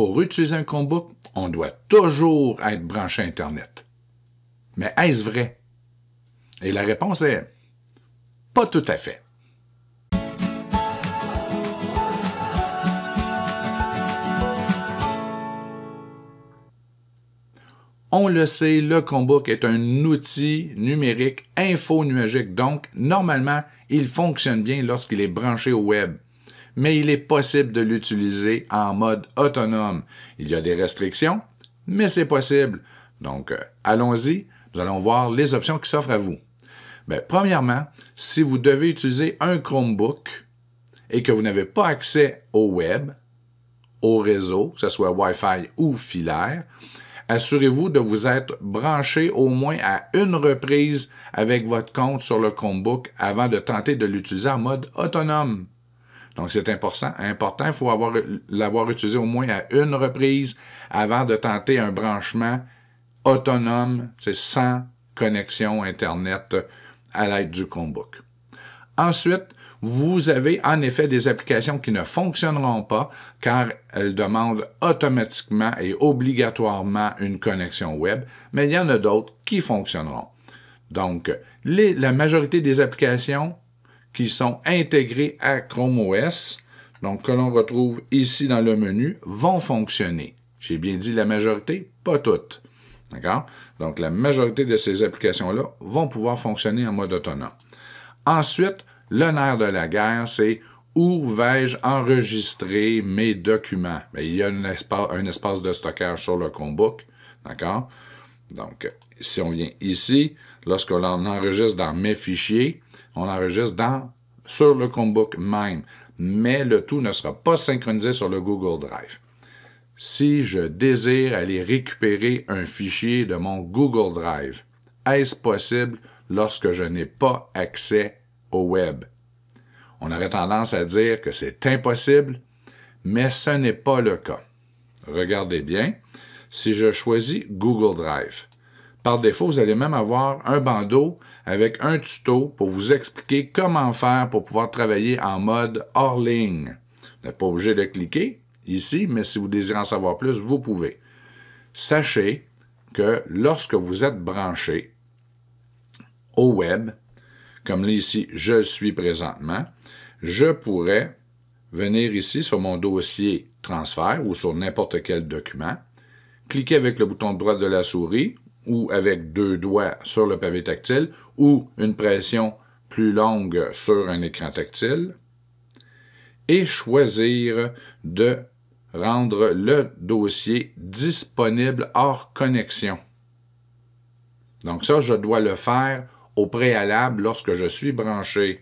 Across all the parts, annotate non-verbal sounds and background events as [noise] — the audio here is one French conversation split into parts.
pour utiliser un combo, on doit toujours être branché à Internet. Mais est-ce vrai? Et la réponse est pas tout à fait. On le sait, le combo est un outil numérique infonuagique, donc normalement, il fonctionne bien lorsqu'il est branché au web mais il est possible de l'utiliser en mode autonome. Il y a des restrictions, mais c'est possible. Donc, euh, allons-y, nous allons voir les options qui s'offrent à vous. Ben, premièrement, si vous devez utiliser un Chromebook et que vous n'avez pas accès au web, au réseau, que ce soit Wi-Fi ou filaire, assurez-vous de vous être branché au moins à une reprise avec votre compte sur le Chromebook avant de tenter de l'utiliser en mode autonome. Donc, c'est important. Important, il faut avoir, l'avoir utilisé au moins à une reprise avant de tenter un branchement autonome, c'est sans connexion Internet à l'aide du Chromebook. Ensuite, vous avez en effet des applications qui ne fonctionneront pas car elles demandent automatiquement et obligatoirement une connexion web, mais il y en a d'autres qui fonctionneront. Donc, la majorité des applications qui sont intégrés à Chrome OS, donc que l'on retrouve ici dans le menu, vont fonctionner. J'ai bien dit la majorité, pas toutes. D'accord? Donc, la majorité de ces applications-là vont pouvoir fonctionner en mode autonome. Ensuite, l'honneur de la guerre, c'est où vais-je enregistrer mes documents? Ben, il y a un espace, un espace de stockage sur le Chromebook. D'accord? Donc, si on vient ici, lorsqu'on enregistre dans « Mes fichiers », on enregistre dans, sur le Chromebook même, mais le tout ne sera pas synchronisé sur le Google Drive. Si je désire aller récupérer un fichier de mon Google Drive, est-ce possible lorsque je n'ai pas accès au web? On aurait tendance à dire que c'est impossible, mais ce n'est pas le cas. Regardez bien, si je choisis Google Drive. Par défaut, vous allez même avoir un bandeau avec un tuto pour vous expliquer comment faire pour pouvoir travailler en mode hors ligne. Vous n'êtes pas obligé de cliquer ici, mais si vous désirez en savoir plus, vous pouvez. Sachez que lorsque vous êtes branché au web, comme là ici, je le suis présentement, je pourrais venir ici sur mon dossier transfert ou sur n'importe quel document cliquez avec le bouton droit de la souris ou avec deux doigts sur le pavé tactile ou une pression plus longue sur un écran tactile et choisir de rendre le dossier disponible hors connexion. Donc ça, je dois le faire au préalable lorsque je suis branché.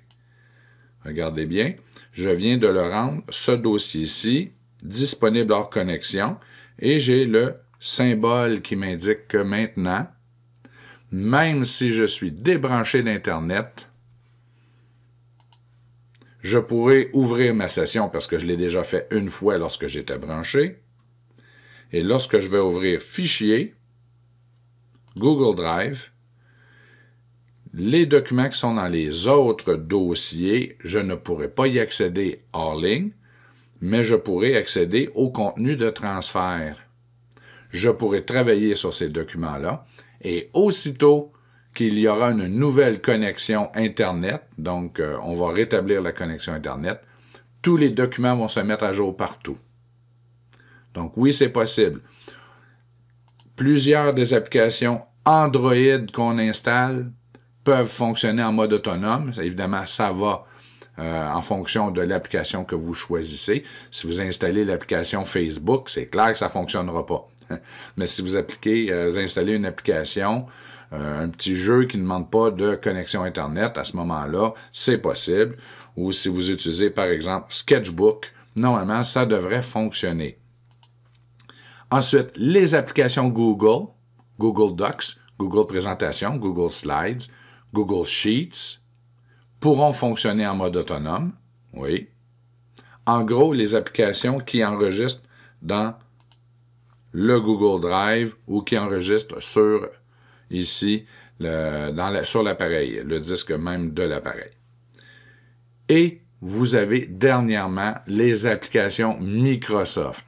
Regardez bien, je viens de le rendre, ce dossier-ci, disponible hors connexion, et j'ai le symbole qui m'indique que maintenant, même si je suis débranché d'Internet, je pourrais ouvrir ma session parce que je l'ai déjà fait une fois lorsque j'étais branché. Et lorsque je vais ouvrir Fichier, Google Drive, les documents qui sont dans les autres dossiers, je ne pourrai pas y accéder hors ligne, mais je pourrai accéder au contenu de transfert je pourrai travailler sur ces documents-là. Et aussitôt qu'il y aura une nouvelle connexion Internet, donc euh, on va rétablir la connexion Internet, tous les documents vont se mettre à jour partout. Donc oui, c'est possible. Plusieurs des applications Android qu'on installe peuvent fonctionner en mode autonome. Évidemment, ça va euh, en fonction de l'application que vous choisissez. Si vous installez l'application Facebook, c'est clair que ça ne fonctionnera pas. [laughs] Mais si vous appliquez, euh, installez une application, euh, un petit jeu qui ne demande pas de connexion Internet, à ce moment-là, c'est possible. Ou si vous utilisez, par exemple, Sketchbook, normalement, ça devrait fonctionner. Ensuite, les applications Google, Google Docs, Google Présentation, Google Slides, Google Sheets pourront fonctionner en mode autonome. Oui. En gros, les applications qui enregistrent dans le Google Drive ou qui enregistre sur, ici, sur l'appareil, le disque même de l'appareil. Et vous avez dernièrement les applications Microsoft.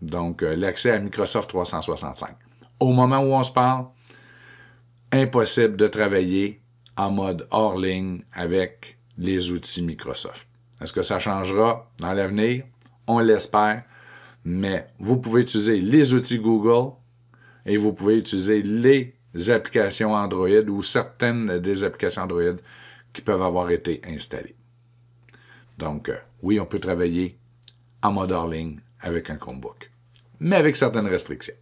Donc, euh, l'accès à Microsoft 365. Au moment où on se parle, impossible de travailler en mode hors ligne avec les outils Microsoft. Est-ce que ça changera dans l'avenir? On l'espère mais vous pouvez utiliser les outils Google et vous pouvez utiliser les applications Android ou certaines des applications Android qui peuvent avoir été installées. Donc, euh, oui, on peut travailler en mode hors ligne avec un Chromebook, mais avec certaines restrictions.